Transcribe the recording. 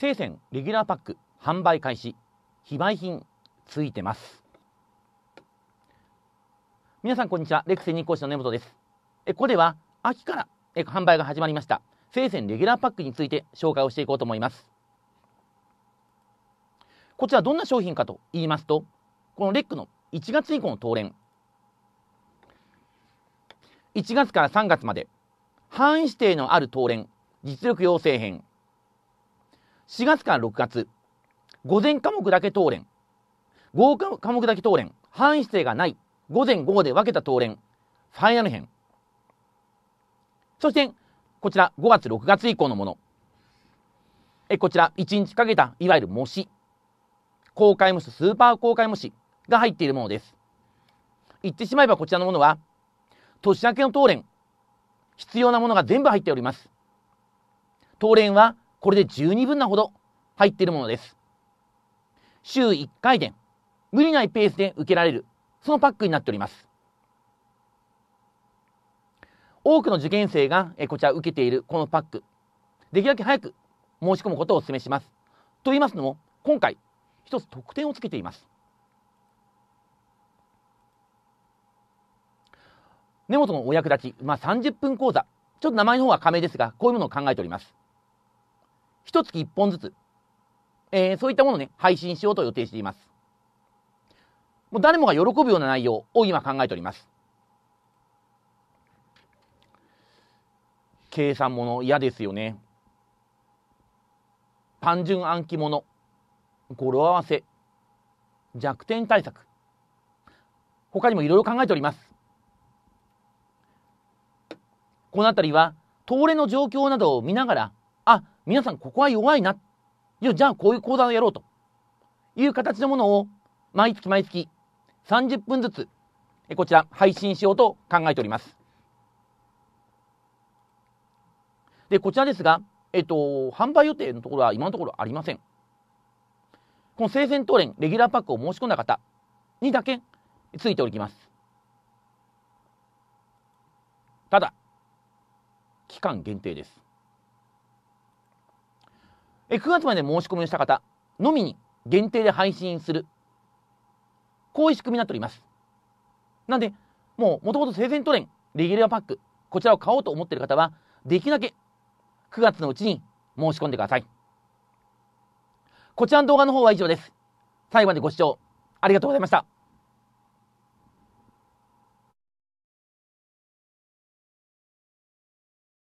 生鮮レギュラーパック販売開始非売品ついてます皆さんこんにちはレクセニ講師の根本ですえここでは秋からえ販売が始まりました生鮮レギュラーパックについて紹介をしていこうと思いますこちらどんな商品かと言いますとこのレックの1月以降の当連1月から3月まで範囲指定のある当連実力養成編4月から6月、午前科目だけ当連、合科目だけ当連、範囲指定がない、午前午後で分けた当連、ファイナル編。そして、こちら5月6月以降のもの。え、こちら1日かけた、いわゆる模試。公開模試、スーパー公開模試が入っているものです。言ってしまえばこちらのものは、年明けの当連、必要なものが全部入っております。当連はこれで十二分なほど入っているものです。週1回で無理ないペースで受けられる、そのパックになっております。多くの受験生がこちら受けているこのパック、できるだけ早く申し込むことをお勧めします。と言いますのも、今回、一つ特典をつけています。根本のお役立ち、まあ、30分講座、ちょっと名前の方は仮名ですが、こういうものを考えております。一月一本ずつ、えー、そういったものをね、配信しようと予定しています。もう誰もが喜ぶような内容を今考えております。計算もの嫌ですよね。単純暗記もの、語呂合わせ、弱点対策、他にもいろいろ考えております。この辺りは、東レの状況などを見ながら皆さんここは弱いな。じゃあこういう講座をやろうという形のものを毎月毎月30分ずつこちら配信しようと考えております。で、こちらですが、えっと、販売予定のところは今のところありません。この生鮮当連レギュラーパックを申し込んだ方にだけついておきます。ただ、期間限定です。え9月まで申し込みをした方のみに限定で配信する。こういう仕組みになっております。なんで、もう、もともと生前トレン、レギュラーパック、こちらを買おうと思っている方は、できるだけ9月のうちに申し込んでください。こちらの動画の方は以上です。最後までご視聴ありがとうございました。